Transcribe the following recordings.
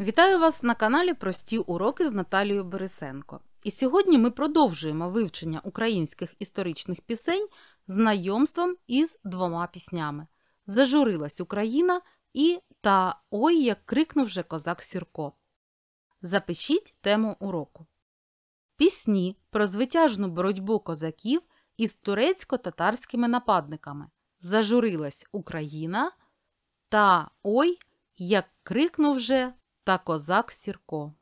Вітаю вас на каналі Прості уроки з Наталією Борисенко. І сьогодні ми продовжуємо вивчення українських історичних пісень знайомством із двома піснями: Зажурилась Україна і Та Ой, як крикнув же козак Сірко. Запишіть тему уроку. Пісні про звитяжну боротьбу козаків із турецько-татарськими нападниками. Зажурилась Україна та Ой, як крикнув же та козак Сірко.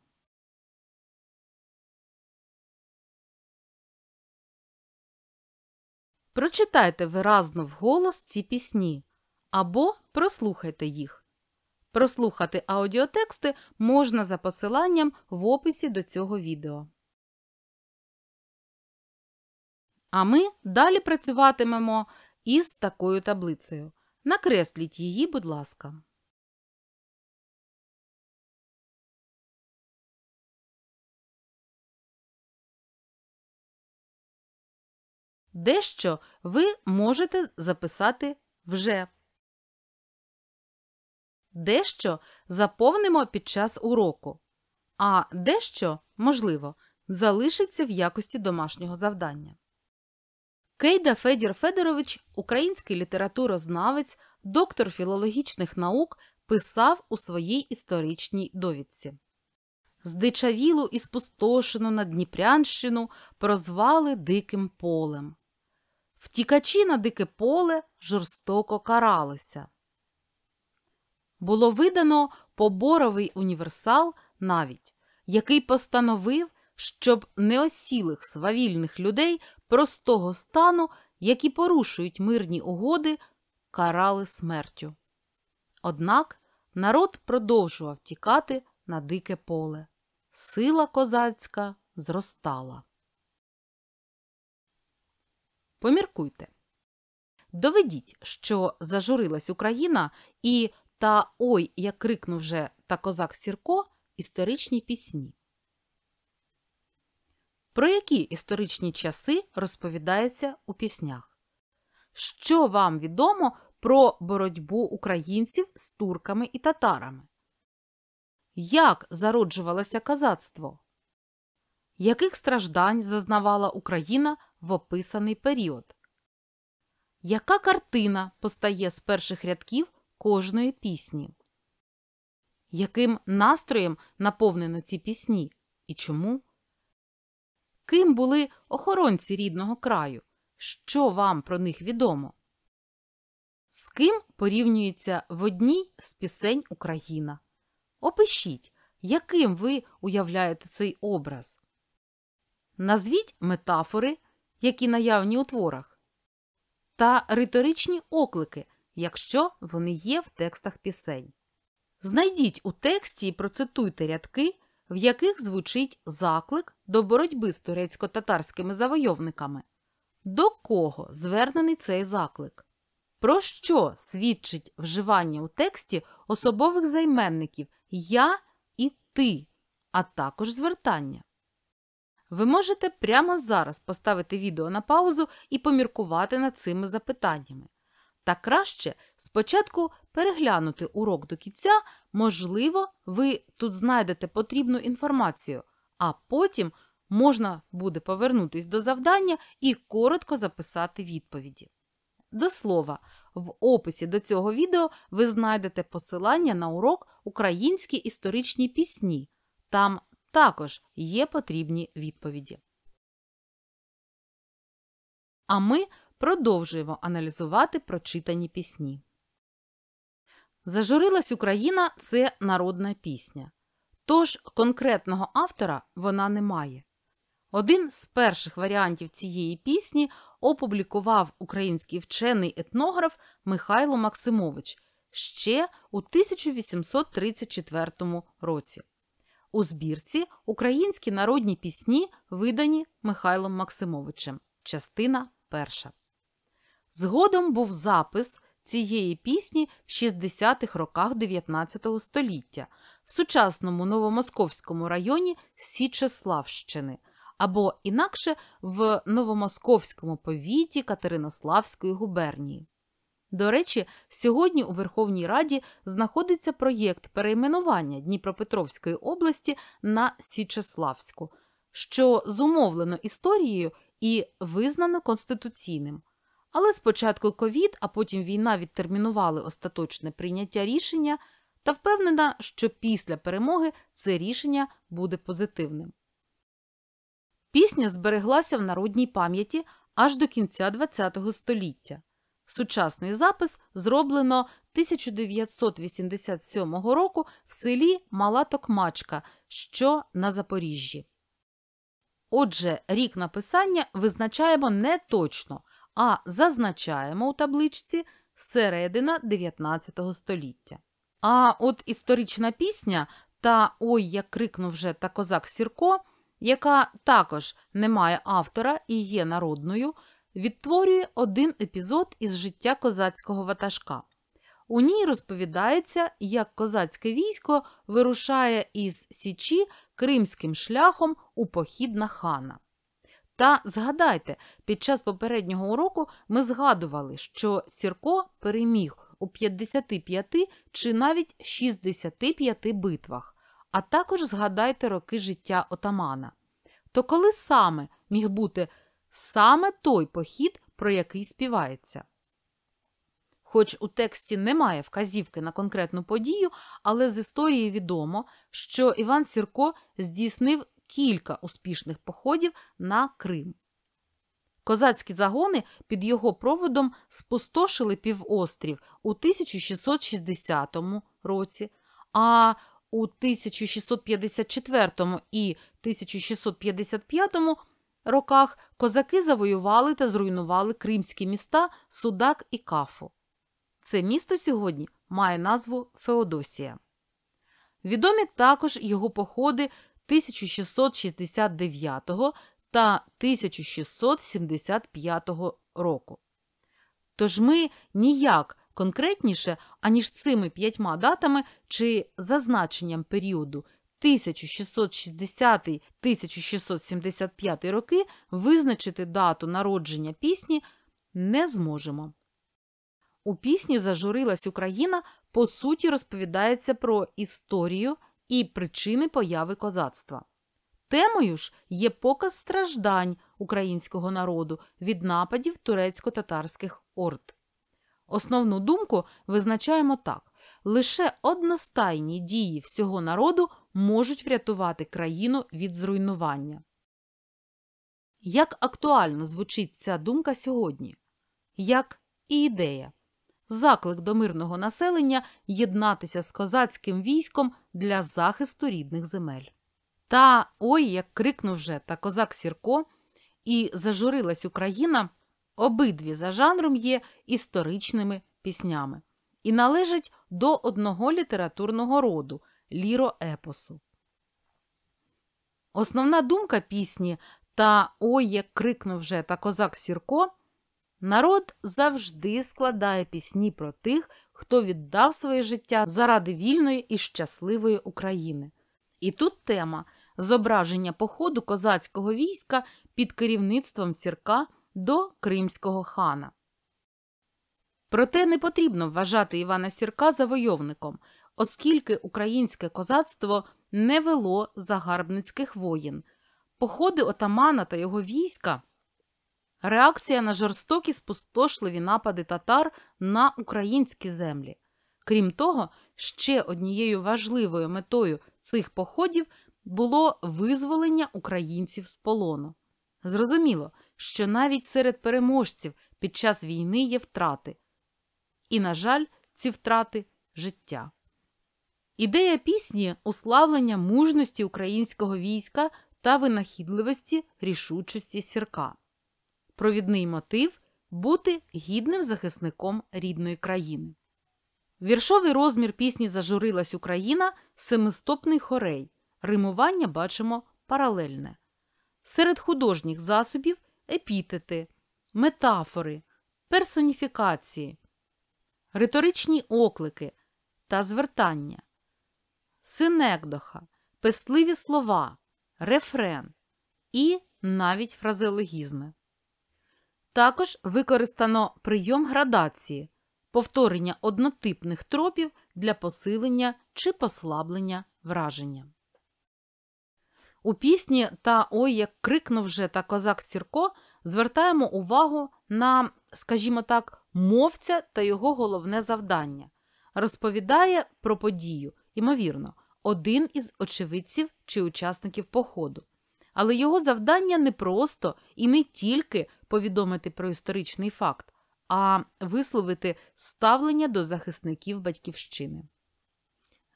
Прочитайте виразно вголос ці пісні або прослухайте їх. Прослухати аудіотексти можна за посиланням в описі до цього відео. А ми далі працюватимемо із такою таблицею. Накресліть її, будь ласка. Дещо ви можете записати вже. Дещо заповнимо під час уроку, а дещо, можливо, залишиться в якості домашнього завдання. Кейда Федір Федорович, український літературознавець, доктор філологічних наук, писав у своїй історичній довідці. Здичавілу і спустошену на Дніпрянщину прозвали Диким Полем. Втікачі на дике поле жорстоко каралися. Було видано поборовий універсал навіть, який постановив, щоб неосілих свавільних людей простого стану, які порушують мирні угоди, карали смертю. Однак народ продовжував тікати на дике поле. Сила козацька зростала. Поміркуйте. Доведіть, що зажурилась Україна, і та ой, як крикнув вже та козак Сірко історичні пісні. Про які історичні часи розповідається у піснях? Що вам відомо про боротьбу українців з турками і татарами? Як зароджувалося казацтво? Яких страждань зазнавала Україна в описаний період. Яка картина постає з перших рядків кожної пісні? Яким настроєм наповнено ці пісні і чому? Ким були охоронці рідного краю? Що вам про них відомо? З ким порівнюється в одній з пісень Україна? Опишіть, яким ви уявляєте цей образ. Назвіть метафори, які наявні у творах, та риторичні оклики, якщо вони є в текстах пісень. Знайдіть у тексті і процитуйте рядки, в яких звучить заклик до боротьби з турецько-татарськими завойовниками. До кого звернений цей заклик? Про що свідчить вживання у тексті особових займенників я і ти, а також звертання? Ви можете прямо зараз поставити відео на паузу і поміркувати над цими запитаннями. Та краще спочатку переглянути урок до кінця, можливо, ви тут знайдете потрібну інформацію, а потім можна буде повернутись до завдання і коротко записати відповіді. До слова, в описі до цього відео ви знайдете посилання на урок українські історичні пісні. Там також є потрібні відповіді. А ми продовжуємо аналізувати прочитані пісні. Зажурилась Україна це народна пісня. Тож конкретного автора вона не має. Один з перших варіантів цієї пісні опублікував український вчений етнограф Михайло Максимович ще у 1834 році у збірці Українські народні пісні, видані Михайлом Максимовичем. Частина перша. Згодом був запис цієї пісні в 60-х роках 19 століття в сучасному новомосковському районі Січеславщини або інакше в Новомосковському повіті Катеринославської губернії. До речі, сьогодні у Верховній Раді знаходиться проєкт перейменування Дніпропетровської області на Січеславську, що зумовлено історією і визнано конституційним. Але спочатку ковід, а потім війна відтермінували остаточне прийняття рішення та впевнена, що після перемоги це рішення буде позитивним. Пісня збереглася в народній пам'яті аж до кінця ХХ століття. Сучасний запис зроблено 1987 року в селі Мала Токмачка, що на Запоріжжі. Отже, рік написання визначаємо не точно, а зазначаємо у табличці середина 19 століття. А от історична пісня та Ой, як крикнув вже та козак Сірко, яка також не має автора і є народною відтворює один епізод із життя козацького ватажка. У ній розповідається, як козацьке військо вирушає із Січі кримським шляхом у похід на хана. Та згадайте, під час попереднього уроку ми згадували, що Сірко переміг у 55 чи навіть 65 битвах, а також згадайте роки життя отамана. То коли саме міг бути саме той похід, про який співається. Хоч у тексті немає вказівки на конкретну подію, але з історії відомо, що Іван Сірко здійснив кілька успішних походів на Крим. Козацькі загони під його проводом спустошили півострів у 1660 році, а у 1654 і 1655 році роках козаки завоювали та зруйнували кримські міста Судак і Кафу. Це місто сьогодні має назву Феодосія. Відомі також його походи 1669 та 1675 року. Тож ми ніяк конкретніше, аніж цими п'ятьма датами чи зазначенням періоду 1660-1675 роки визначити дату народження пісні не зможемо. У пісні зажурилась Україна по суті розповідається про історію і причини появи козацтва. Темою ж є показ страждань українського народу від нападів турецько-татарських орд. Основну думку визначаємо так. Лише одностайні дії всього народу можуть врятувати країну від зруйнування. Як актуально звучить ця думка сьогодні, як і ідея заклик до мирного населення єднатися з козацьким військом для захисту рідних земель. Та ой, як крикнув вже та козак Сірко, і зажурилась Україна, обидві за жанром є історичними піснями і належить до одного літературного роду ліроепосу. Основна думка пісні та «Ой, як крикнув вже та козак Сірко. Народ завжди складає пісні про тих, хто віддав своє життя заради вільної і щасливої України. І тут тема зображення походу козацького війська під керівництвом сірка до Кримського хана. Проте не потрібно вважати Івана Сірка завойовником, оскільки українське козацтво не вело загарбницьких воїн. Походи отамана та його війська реакція на жорстокі спустошливі напади татар на українські землі. Крім того, ще однією важливою метою цих походів було визволення українців з полону. Зрозуміло, що навіть серед переможців під час війни є втрати і, на жаль, ці втрати життя. Ідея пісні уславлення мужності українського війська та винахідливості рішучості сірка. Провідний мотив бути гідним захисником рідної країни. Віршовий розмір пісні Зажурилась Україна семистопний хорей. Римування бачимо паралельне. Серед художніх засобів епітети, метафори, персоніфікації, риторичні оклики та звертання, синекдоха, пестливі слова, рефрен і навіть фразеологізми. Також використано прийом градації, повторення однотипних тропів для посилення чи послаблення враження. У пісні та Ой, як крикнув вже та козак Сірко звертаємо увагу на скажімо так, мовця та його головне завдання. Розповідає про подію, ймовірно, один із очевидців чи учасників походу. Але його завдання не просто і не тільки повідомити про історичний факт, а висловити ставлення до захисників батьківщини.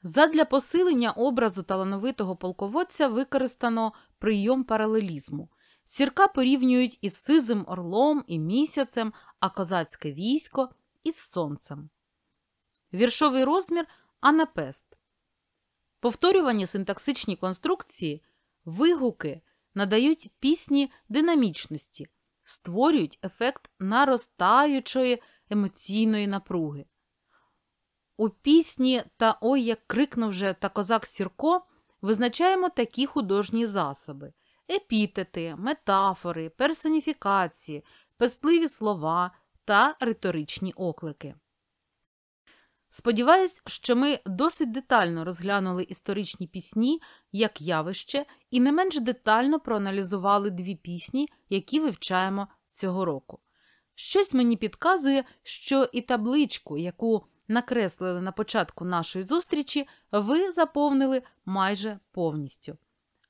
Задля посилення образу талановитого полководця використано прийом паралелізму, Сірка порівнюють із сизим орлом і місяцем, а козацьке військо із сонцем. Віршовий розмір анапест. Повторювані синтаксичні конструкції, вигуки надають пісні динамічності, створюють ефект наростаючої емоційної напруги. У пісні та ой, як крикнув же та козак Сірко визначаємо такі художні засоби епітети, метафори, персоніфікації, пестливі слова та риторичні оклики. Сподіваюсь, що ми досить детально розглянули історичні пісні як явище і не менш детально проаналізували дві пісні, які вивчаємо цього року. Щось мені підказує, що і табличку, яку накреслили на початку нашої зустрічі, ви заповнили майже повністю.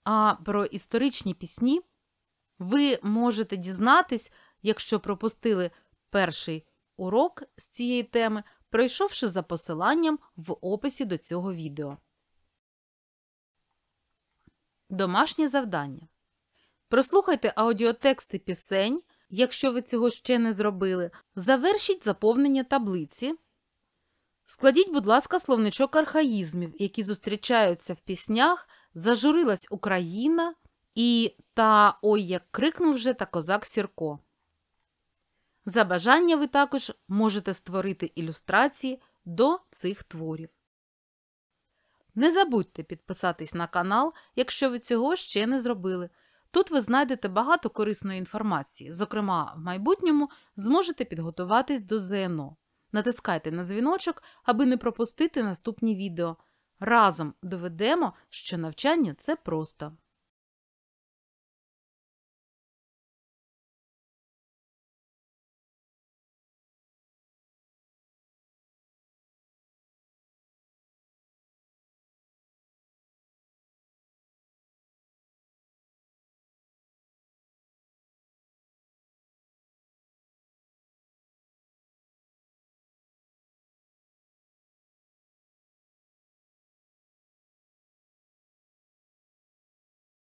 А про історичні пісні ви можете дізнатись, якщо пропустили перший урок з цієї теми, пройшовши за посиланням в описі до цього відео. Домашнє завдання. Прослухайте аудіотексти пісень, якщо ви цього ще не зробили. Завершіть заповнення таблиці. Складіть, будь ласка, словничок архаїзмів, які зустрічаються в піснях Зажурилась Україна і та ой як крикнув вже та козак Сірко. За бажання ви також можете створити ілюстрації до цих творів. Не забудьте підписатись на канал, якщо ви цього ще не зробили. Тут ви знайдете багато корисної інформації. Зокрема, в майбутньому зможете підготуватись до ЗНО. Натискайте на дзвіночок, аби не пропустити наступні відео. Разом доведемо, що навчання це просто.